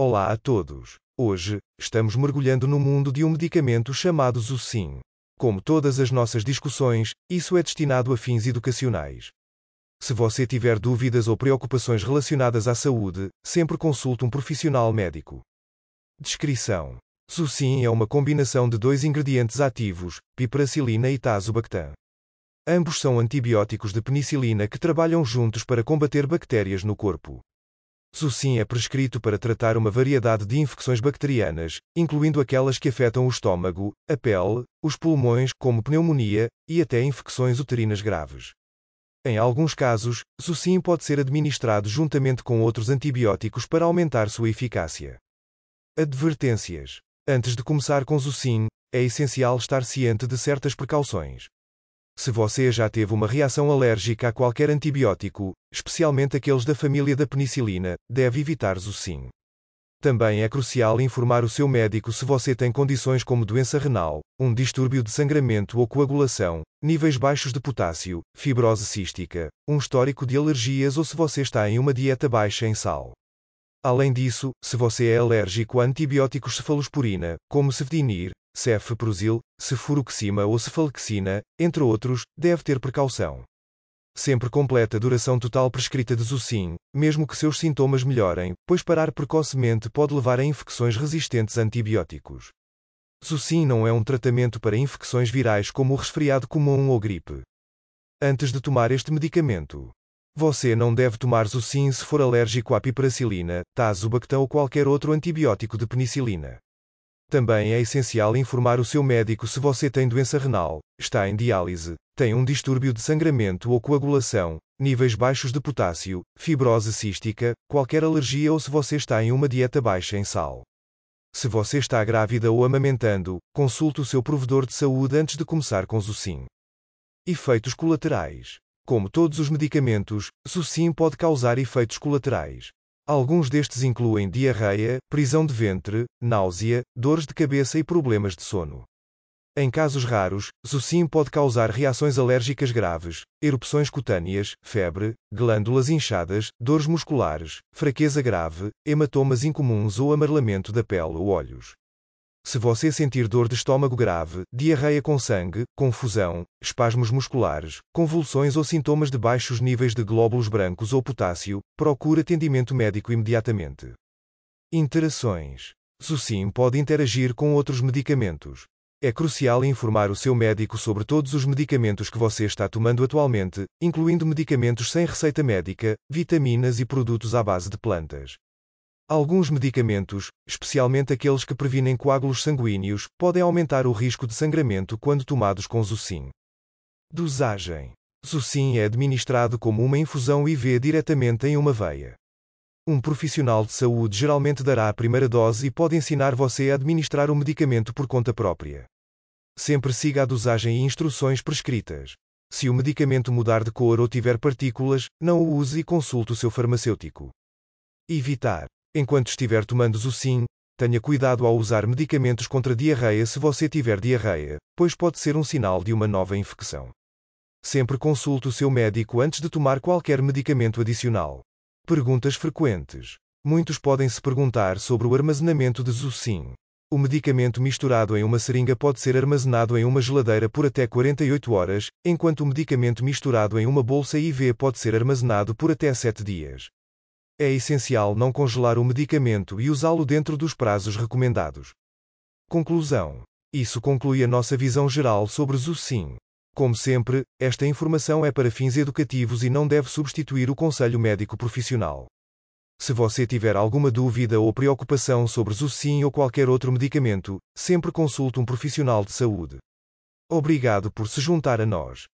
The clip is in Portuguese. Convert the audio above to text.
Olá a todos. Hoje, estamos mergulhando no mundo de um medicamento chamado Zucin. Como todas as nossas discussões, isso é destinado a fins educacionais. Se você tiver dúvidas ou preocupações relacionadas à saúde, sempre consulte um profissional médico. Descrição: Zucin é uma combinação de dois ingredientes ativos, piperacilina e tazobactam. Ambos são antibióticos de penicilina que trabalham juntos para combater bactérias no corpo. Zucin é prescrito para tratar uma variedade de infecções bacterianas, incluindo aquelas que afetam o estômago, a pele, os pulmões, como pneumonia, e até infecções uterinas graves. Em alguns casos, zucin pode ser administrado juntamente com outros antibióticos para aumentar sua eficácia. Advertências. Antes de começar com Zucin, é essencial estar ciente de certas precauções. Se você já teve uma reação alérgica a qualquer antibiótico, especialmente aqueles da família da penicilina, deve evitar o sim. Também é crucial informar o seu médico se você tem condições como doença renal, um distúrbio de sangramento ou coagulação, níveis baixos de potássio, fibrose cística, um histórico de alergias ou se você está em uma dieta baixa em sal. Além disso, se você é alérgico a antibióticos cefalosporina, como cefdinir, cefeprozil, cefuroxima ou cefalexina, entre outros, deve ter precaução. Sempre completa a duração total prescrita de Zucin, mesmo que seus sintomas melhorem, pois parar precocemente pode levar a infecções resistentes a antibióticos. Zucin não é um tratamento para infecções virais como o resfriado comum ou gripe. Antes de tomar este medicamento, você não deve tomar Zucin se for alérgico à piperacilina, tazobactam ou qualquer outro antibiótico de penicilina. Também é essencial informar o seu médico se você tem doença renal, está em diálise, tem um distúrbio de sangramento ou coagulação, níveis baixos de potássio, fibrose cística, qualquer alergia ou se você está em uma dieta baixa em sal. Se você está grávida ou amamentando, consulte o seu provedor de saúde antes de começar com Zucim. Efeitos colaterais. Como todos os medicamentos, Zucin pode causar efeitos colaterais, Alguns destes incluem diarreia, prisão de ventre, náusea, dores de cabeça e problemas de sono. Em casos raros, Zucim pode causar reações alérgicas graves, erupções cutâneas, febre, glândulas inchadas, dores musculares, fraqueza grave, hematomas incomuns ou amarelamento da pele ou olhos. Se você sentir dor de estômago grave, diarreia com sangue, confusão, espasmos musculares, convulsões ou sintomas de baixos níveis de glóbulos brancos ou potássio, procure atendimento médico imediatamente. Interações. Sucim pode interagir com outros medicamentos. É crucial informar o seu médico sobre todos os medicamentos que você está tomando atualmente, incluindo medicamentos sem receita médica, vitaminas e produtos à base de plantas. Alguns medicamentos, especialmente aqueles que previnem coágulos sanguíneos, podem aumentar o risco de sangramento quando tomados com Zucin. Dosagem: Zucin é administrado como uma infusão IV diretamente em uma veia. Um profissional de saúde geralmente dará a primeira dose e pode ensinar você a administrar o medicamento por conta própria. Sempre siga a dosagem e instruções prescritas. Se o medicamento mudar de cor ou tiver partículas, não o use e consulte o seu farmacêutico. Evitar Enquanto estiver tomando Zucin, tenha cuidado ao usar medicamentos contra diarreia se você tiver diarreia, pois pode ser um sinal de uma nova infecção. Sempre consulte o seu médico antes de tomar qualquer medicamento adicional. Perguntas frequentes. Muitos podem se perguntar sobre o armazenamento de Zucin. O medicamento misturado em uma seringa pode ser armazenado em uma geladeira por até 48 horas, enquanto o medicamento misturado em uma bolsa IV pode ser armazenado por até 7 dias. É essencial não congelar o medicamento e usá-lo dentro dos prazos recomendados. Conclusão. Isso conclui a nossa visão geral sobre Zucin. Como sempre, esta informação é para fins educativos e não deve substituir o conselho médico profissional. Se você tiver alguma dúvida ou preocupação sobre Zucin ou qualquer outro medicamento, sempre consulte um profissional de saúde. Obrigado por se juntar a nós.